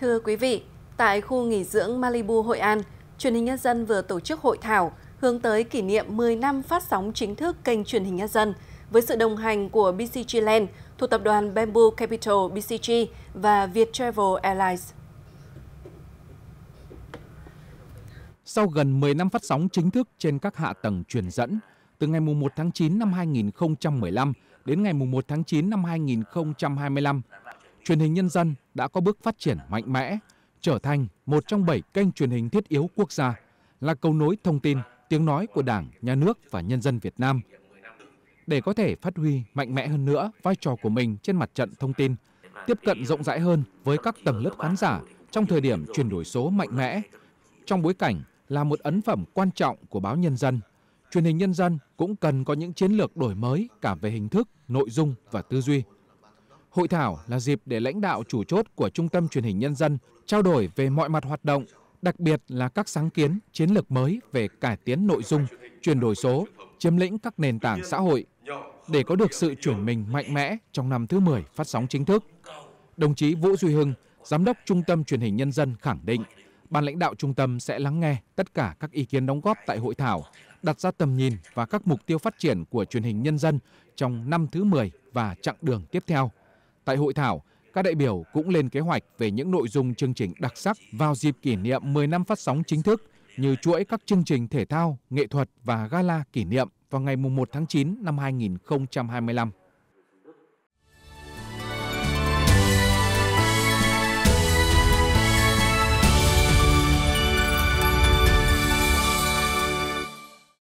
Thưa quý vị, tại khu nghỉ dưỡng Malibu Hội An, truyền hình nhân dân vừa tổ chức hội thảo hướng tới kỷ niệm 10 năm phát sóng chính thức kênh truyền hình nhân dân với sự đồng hành của BCG Land thuộc tập đoàn Bamboo Capital BCG và Viettravel Airlines. Sau gần 10 năm phát sóng chính thức trên các hạ tầng truyền dẫn, từ ngày 1 tháng 9 năm 2015 đến ngày 1 tháng 9 năm 2025, truyền hình nhân dân đã có bước phát triển mạnh mẽ, trở thành một trong bảy kênh truyền hình thiết yếu quốc gia, là cầu nối thông tin, tiếng nói của Đảng, Nhà nước và nhân dân Việt Nam. Để có thể phát huy mạnh mẽ hơn nữa vai trò của mình trên mặt trận thông tin, tiếp cận rộng rãi hơn với các tầng lớp khán giả trong thời điểm chuyển đổi số mạnh mẽ, trong bối cảnh là một ấn phẩm quan trọng của báo Nhân dân, truyền hình Nhân dân cũng cần có những chiến lược đổi mới cả về hình thức, nội dung và tư duy hội thảo là dịp để lãnh đạo chủ chốt của trung tâm truyền hình nhân dân trao đổi về mọi mặt hoạt động đặc biệt là các sáng kiến chiến lược mới về cải tiến nội dung chuyển đổi số chiếm lĩnh các nền tảng xã hội để có được sự chuyển mình mạnh mẽ trong năm thứ mười phát sóng chính thức đồng chí vũ duy hưng giám đốc trung tâm truyền hình nhân dân khẳng định ban lãnh đạo trung tâm sẽ lắng nghe tất cả các ý kiến đóng góp tại hội thảo đặt ra tầm nhìn và các mục tiêu phát triển của truyền hình nhân dân trong năm thứ mười và chặng đường tiếp theo Tại hội thảo, các đại biểu cũng lên kế hoạch về những nội dung chương trình đặc sắc vào dịp kỷ niệm 10 năm phát sóng chính thức như chuỗi các chương trình thể thao, nghệ thuật và gala kỷ niệm vào ngày 1 tháng 9 năm 2025.